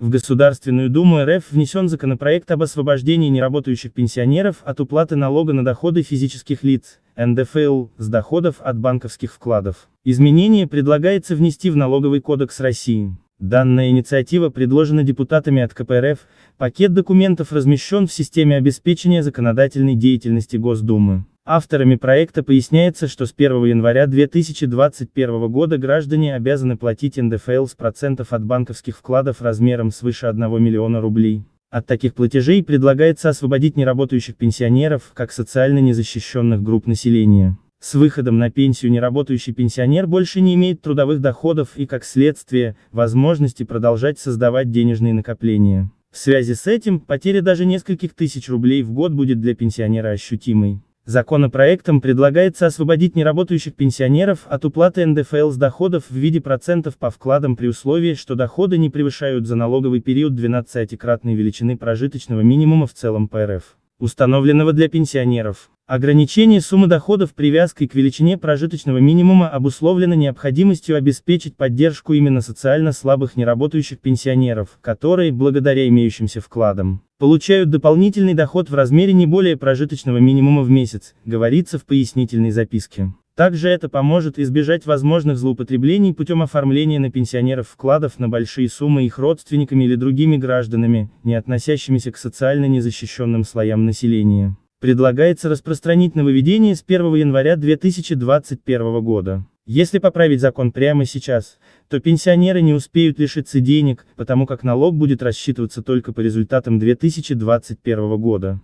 В Государственную Думу РФ внесен законопроект об освобождении неработающих пенсионеров от уплаты налога на доходы физических лиц, НДФЛ, с доходов от банковских вкладов. Изменение предлагается внести в Налоговый кодекс России. Данная инициатива предложена депутатами от КПРФ, пакет документов размещен в системе обеспечения законодательной деятельности Госдумы. Авторами проекта поясняется, что с 1 января 2021 года граждане обязаны платить НДФЛ с процентов от банковских вкладов размером свыше 1 миллиона рублей. От таких платежей предлагается освободить неработающих пенсионеров, как социально незащищенных групп населения. С выходом на пенсию неработающий пенсионер больше не имеет трудовых доходов и, как следствие, возможности продолжать создавать денежные накопления. В связи с этим, потеря даже нескольких тысяч рублей в год будет для пенсионера ощутимой. Законопроектом предлагается освободить неработающих пенсионеров от уплаты НДФЛ с доходов в виде процентов по вкладам при условии, что доходы не превышают за налоговый период 12-кратной величины прожиточного минимума в целом ПРФ, установленного для пенсионеров. Ограничение суммы доходов привязкой к величине прожиточного минимума обусловлено необходимостью обеспечить поддержку именно социально слабых неработающих пенсионеров, которые, благодаря имеющимся вкладам, получают дополнительный доход в размере не более прожиточного минимума в месяц, говорится в пояснительной записке. Также это поможет избежать возможных злоупотреблений путем оформления на пенсионеров вкладов на большие суммы их родственниками или другими гражданами, не относящимися к социально незащищенным слоям населения. Предлагается распространить нововведение с 1 января 2021 года. Если поправить закон прямо сейчас, то пенсионеры не успеют лишиться денег, потому как налог будет рассчитываться только по результатам 2021 года.